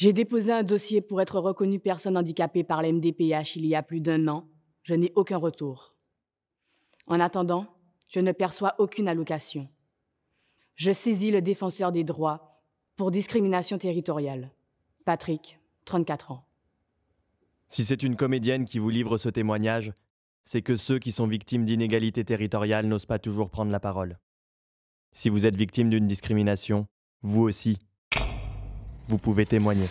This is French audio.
J'ai déposé un dossier pour être reconnue personne handicapée par l'MDPH il y a plus d'un an. Je n'ai aucun retour. En attendant, je ne perçois aucune allocation. Je saisis le défenseur des droits pour discrimination territoriale. Patrick, 34 ans. Si c'est une comédienne qui vous livre ce témoignage, c'est que ceux qui sont victimes d'inégalités territoriales n'osent pas toujours prendre la parole. Si vous êtes victime d'une discrimination, vous aussi, vous pouvez témoigner.